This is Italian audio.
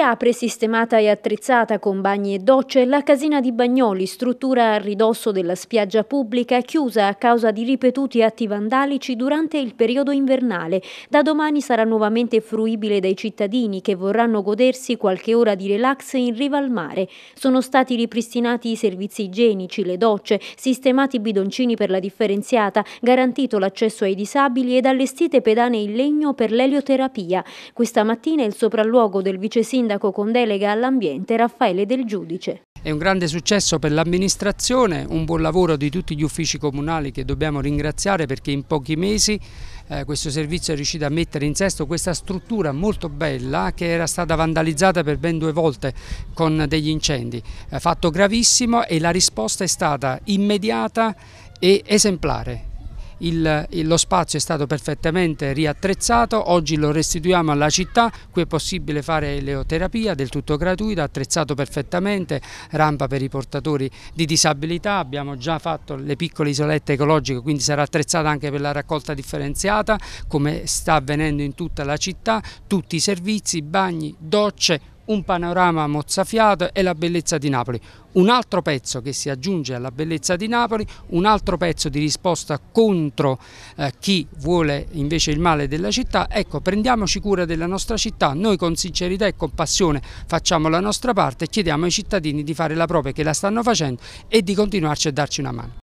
riapre sistemata e attrezzata con bagni e docce la casina di Bagnoli, struttura a ridosso della spiaggia pubblica chiusa a causa di ripetuti atti vandalici durante il periodo invernale. Da domani sarà nuovamente fruibile dai cittadini che vorranno godersi qualche ora di relax in riva al mare. Sono stati ripristinati i servizi igienici, le docce, sistemati i bidoncini per la differenziata, garantito l'accesso ai disabili ed allestite pedane in legno per l'elioterapia. Questa mattina il sopralluogo del vice sindaco sindaco con delega all'ambiente Raffaele Del Giudice. È un grande successo per l'amministrazione, un buon lavoro di tutti gli uffici comunali che dobbiamo ringraziare perché in pochi mesi eh, questo servizio è riuscito a mettere in sesto questa struttura molto bella che era stata vandalizzata per ben due volte con degli incendi. Eh, fatto gravissimo e la risposta è stata immediata e esemplare il, lo spazio è stato perfettamente riattrezzato, oggi lo restituiamo alla città, qui è possibile fare eleoterapia del tutto gratuita, attrezzato perfettamente, rampa per i portatori di disabilità, abbiamo già fatto le piccole isolette ecologiche, quindi sarà attrezzata anche per la raccolta differenziata, come sta avvenendo in tutta la città, tutti i servizi, bagni, docce, un panorama mozzafiato e la bellezza di Napoli. Un altro pezzo che si aggiunge alla bellezza di Napoli, un altro pezzo di risposta contro eh, chi vuole invece il male della città. Ecco, prendiamoci cura della nostra città, noi con sincerità e compassione facciamo la nostra parte e chiediamo ai cittadini di fare la propria che la stanno facendo e di continuarci a darci una mano.